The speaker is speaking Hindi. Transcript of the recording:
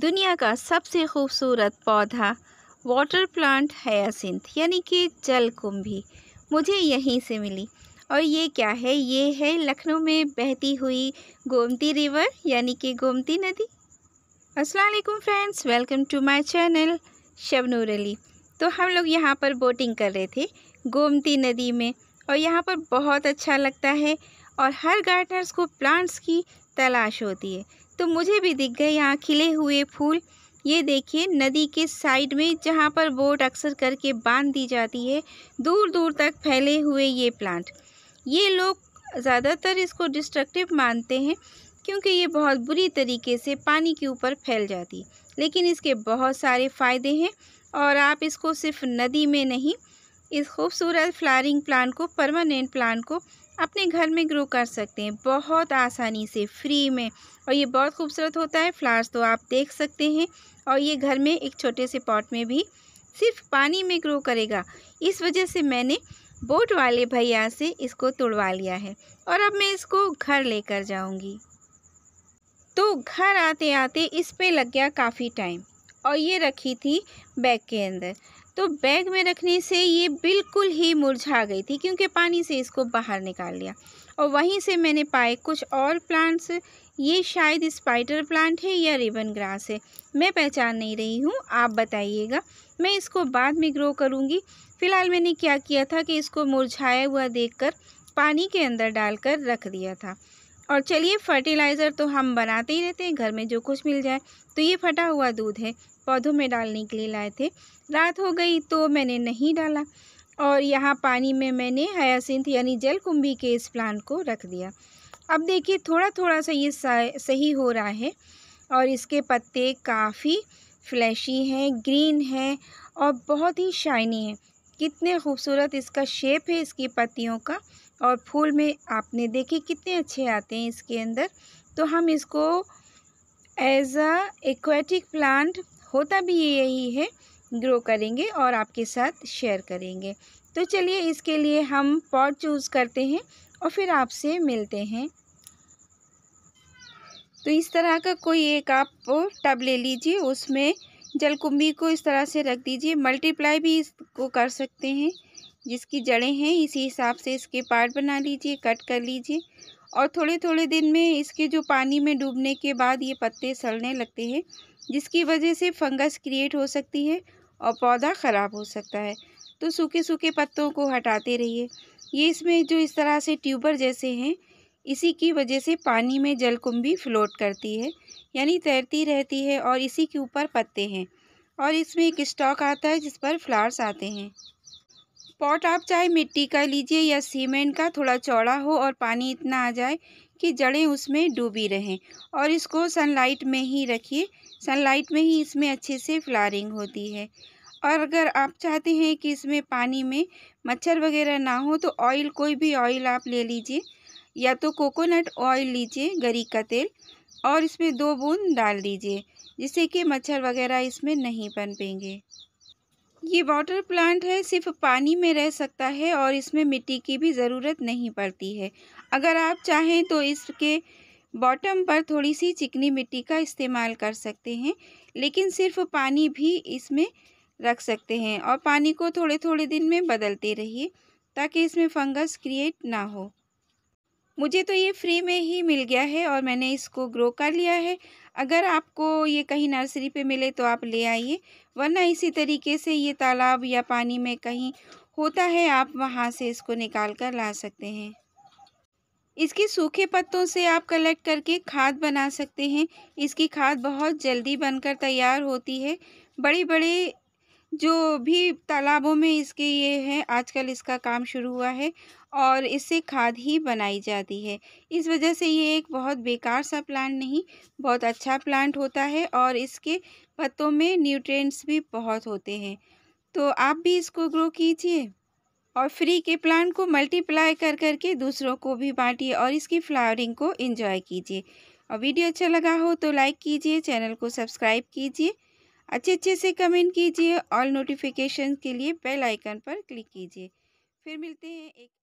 दुनिया का सबसे खूबसूरत पौधा वाटर प्लांट हयासिंथ यानी कि जल कुंभी मुझे यहीं से मिली और ये क्या है ये है लखनऊ में बहती हुई गोमती रिवर यानी कि गोमती नदी असलम friends welcome to my channel Shabnoor Ali तो हम लोग यहाँ पर बोटिंग कर रहे थे गोमती नदी में और यहाँ पर बहुत अच्छा लगता है और हर गार्डनर्स को प्लांट्स की तलाश होती है तो मुझे भी दिख गए यहाँ खिले हुए फूल ये देखिए नदी के साइड में जहाँ पर बोट अक्सर करके बांध दी जाती है दूर दूर तक फैले हुए ये प्लांट ये लोग ज़्यादातर इसको डिस्ट्रक्टिव मानते हैं क्योंकि ये बहुत बुरी तरीके से पानी के ऊपर फैल जाती है लेकिन इसके बहुत सारे फ़ायदे हैं और आप इसको सिर्फ नदी में नहीं इस खूबसूरत फ्लारिंग प्लांट को परमानेंट प्लांट को अपने घर में ग्रो कर सकते हैं बहुत आसानी से फ्री में और ये बहुत खूबसूरत होता है फ्लावर्स तो आप देख सकते हैं और ये घर में एक छोटे से पॉट में भी सिर्फ पानी में ग्रो करेगा इस वजह से मैंने बोट वाले भैया से इसको तोड़वा लिया है और अब मैं इसको घर लेकर जाऊंगी तो घर आते आते इस पे लग गया काफ़ी टाइम और ये रखी थी बैग के अंदर तो बैग में रखने से ये बिल्कुल ही मुरझा गई थी क्योंकि पानी से इसको बाहर निकाल लिया और वहीं से मैंने पाए कुछ और प्लांट्स ये शायद स्पाइडर प्लांट है या रिबन ग्रास है मैं पहचान नहीं रही हूँ आप बताइएगा मैं इसको बाद में ग्रो करूँगी फ़िलहाल मैंने क्या किया था कि इसको मुरझाया हुआ देखकर पानी के अंदर डालकर रख दिया था और चलिए फर्टिलाइज़र तो हम बनाते ही रहते हैं घर में जो कुछ मिल जाए तो ये फटा हुआ दूध है पौधों में डालने के लिए लाए थे रात हो गई तो मैंने नहीं डाला और यहाँ पानी में मैंने हयासिंथ यानी जल कुंभी के इस प्लांट को रख दिया अब देखिए थोड़ा थोड़ा सा ये सही हो रहा है और इसके पत्ते काफ़ी फ्लैशी हैं ग्रीन हैं और बहुत ही शाइनी हैं कितने खूबसूरत इसका शेप है इसकी पत्तियों का और फूल में आपने देखे कितने अच्छे आते हैं इसके अंदर तो हम इसको एज अ एक्वेटिक प्लांट होता भी यही है ग्रो करेंगे और आपके साथ शेयर करेंगे तो चलिए इसके लिए हम पॉट चूज़ करते हैं और फिर आपसे मिलते हैं तो इस तरह का कोई एक आप टब ले लीजिए उसमें जलकुंभी को इस तरह से रख दीजिए मल्टीप्लाई भी इसको कर सकते हैं जिसकी जड़ें हैं इसी हिसाब से इसके पार्ट बना लीजिए कट कर लीजिए और थोड़े थोड़े दिन में इसके जो पानी में डूबने के बाद ये पत्ते सड़ने लगते हैं जिसकी वजह से फंगस क्रिएट हो सकती है और पौधा ख़राब हो सकता है तो सूखे सूखे पत्तों को हटाते रहिए ये इसमें जो इस तरह से ट्यूबर जैसे हैं इसी की वजह से पानी में जलकुंभी फ्लोट करती है यानी तैरती रहती है और इसी के ऊपर पत्ते हैं और इसमें एक स्टॉक आता है जिस पर फ्लावर्स आते हैं पॉट आप चाहे मिट्टी का लीजिए या सीमेंट का थोड़ा चौड़ा हो और पानी इतना आ जाए कि जड़ें उसमें डूबी रहें और इसको सनलाइट में ही रखिए सनलाइट में ही इसमें अच्छे से फ्लारिंग होती है और अगर आप चाहते हैं कि इसमें पानी में मच्छर वगैरह ना हो तो ऑयल कोई भी ऑयल आप ले लीजिए या तो कोकोनट ऑयल लीजिए गरी का तेल और इसमें दो बूंद डाल दीजिए जिससे कि मच्छर वगैरह इसमें नहीं पनपेंगे ये वाटर प्लांट है सिर्फ पानी में रह सकता है और इसमें मिट्टी की भी ज़रूरत नहीं पड़ती है अगर आप चाहें तो इसके बॉटम पर थोड़ी सी चिकनी मिट्टी का इस्तेमाल कर सकते हैं लेकिन सिर्फ पानी भी इसमें रख सकते हैं और पानी को थोड़े थोड़े दिन में बदलते रहिए ताकि इसमें फंगस क्रिएट ना हो मुझे तो ये फ्री में ही मिल गया है और मैंने इसको ग्रो कर लिया है अगर आपको ये कहीं नर्सरी पे मिले तो आप ले आइए वरना इसी तरीके से ये तालाब या पानी में कहीं होता है आप वहाँ से इसको निकाल कर ला सकते हैं इसके सूखे पत्तों से आप कलेक्ट करके खाद बना सकते हैं इसकी खाद बहुत जल्दी बनकर तैयार होती है बड़े बड़े जो भी तालाबों में इसके ये हैं आजकल इसका काम शुरू हुआ है और इससे खाद ही बनाई जाती है इस वजह से ये एक बहुत बेकार सा प्लांट नहीं बहुत अच्छा प्लांट होता है और इसके पत्तों में न्यूट्रिएंट्स भी बहुत होते हैं तो आप भी इसको ग्रो कीजिए और फ्री के प्लांट को मल्टीप्लाई कर करके दूसरों को भी बांटिए और इसकी फ्लावरिंग को इंजॉय कीजिए और वीडियो अच्छा लगा हो तो लाइक कीजिए चैनल को सब्सक्राइब कीजिए अच्छे अच्छे से कमेंट कीजिए ऑल नोटिफिकेशन के लिए बेल आइकन पर क्लिक कीजिए फिर मिलते हैं एक